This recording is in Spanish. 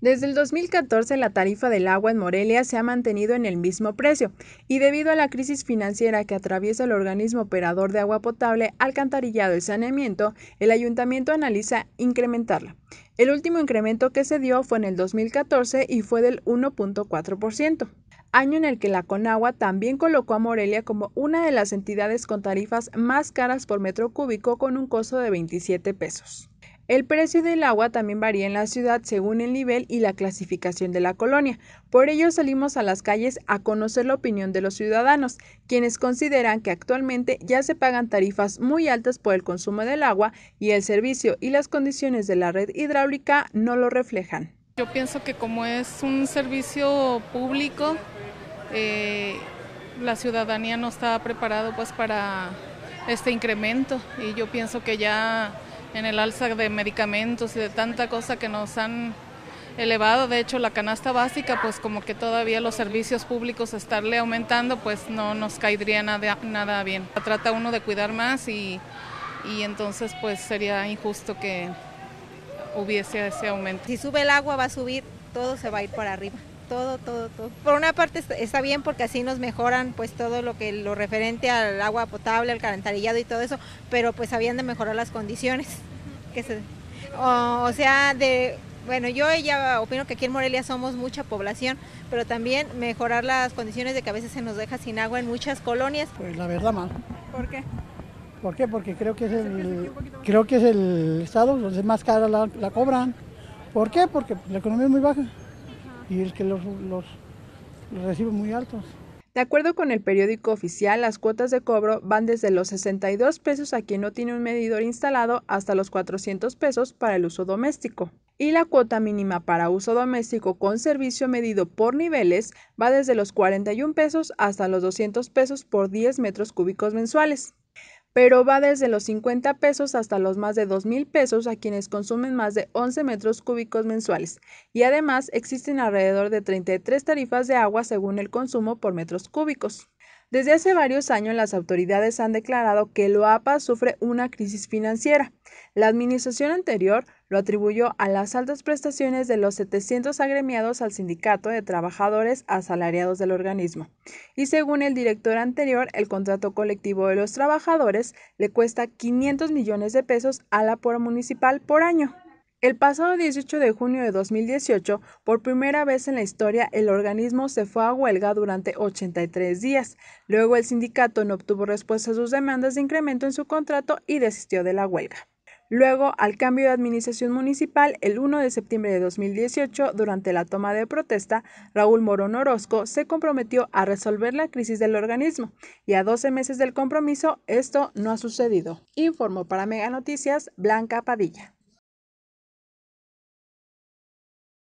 Desde el 2014 la tarifa del agua en Morelia se ha mantenido en el mismo precio y debido a la crisis financiera que atraviesa el organismo operador de agua potable, alcantarillado y saneamiento, el ayuntamiento analiza incrementarla. El último incremento que se dio fue en el 2014 y fue del 1.4%, año en el que la Conagua también colocó a Morelia como una de las entidades con tarifas más caras por metro cúbico con un costo de 27 pesos. El precio del agua también varía en la ciudad según el nivel y la clasificación de la colonia. Por ello salimos a las calles a conocer la opinión de los ciudadanos, quienes consideran que actualmente ya se pagan tarifas muy altas por el consumo del agua y el servicio y las condiciones de la red hidráulica no lo reflejan. Yo pienso que como es un servicio público, eh, la ciudadanía no está preparada pues para este incremento y yo pienso que ya en el alza de medicamentos y de tanta cosa que nos han elevado. De hecho, la canasta básica, pues como que todavía los servicios públicos estarle aumentando, pues no nos caería nada, nada bien. Trata uno de cuidar más y, y entonces pues sería injusto que hubiese ese aumento. Si sube el agua va a subir, todo se va a ir para arriba todo, todo, todo. Por una parte está bien porque así nos mejoran pues todo lo que lo referente al agua potable, al calentarillado y todo eso, pero pues habían de mejorar las condiciones. Que o, sea, de bueno, yo ella opino que aquí en Morelia somos mucha población, pero también mejorar las condiciones de que a veces se nos deja sin agua en muchas colonias. Pues la verdad mal. ¿Por qué? ¿Por qué? Porque creo que es el, creo que es el estado donde más cara la cobran. ¿Por qué? Porque la economía es muy baja y es que los, muy altos. De acuerdo con el periódico oficial, las cuotas de cobro van desde los 62 pesos a quien no tiene un medidor instalado hasta los 400 pesos para el uso doméstico. Y la cuota mínima para uso doméstico con servicio medido por niveles va desde los 41 pesos hasta los 200 pesos por 10 metros cúbicos mensuales pero va desde los 50 pesos hasta los más de 2 mil pesos a quienes consumen más de 11 metros cúbicos mensuales. Y además existen alrededor de 33 tarifas de agua según el consumo por metros cúbicos. Desde hace varios años las autoridades han declarado que el OAPA sufre una crisis financiera. La administración anterior lo atribuyó a las altas prestaciones de los 700 agremiados al sindicato de trabajadores asalariados del organismo. Y según el director anterior, el contrato colectivo de los trabajadores le cuesta 500 millones de pesos a la por municipal por año. El pasado 18 de junio de 2018, por primera vez en la historia, el organismo se fue a huelga durante 83 días. Luego el sindicato no obtuvo respuesta a sus demandas de incremento en su contrato y desistió de la huelga. Luego, al cambio de administración municipal, el 1 de septiembre de 2018, durante la toma de protesta, Raúl Morón Orozco se comprometió a resolver la crisis del organismo y a 12 meses del compromiso esto no ha sucedido, informó para Mega Noticias Blanca Padilla.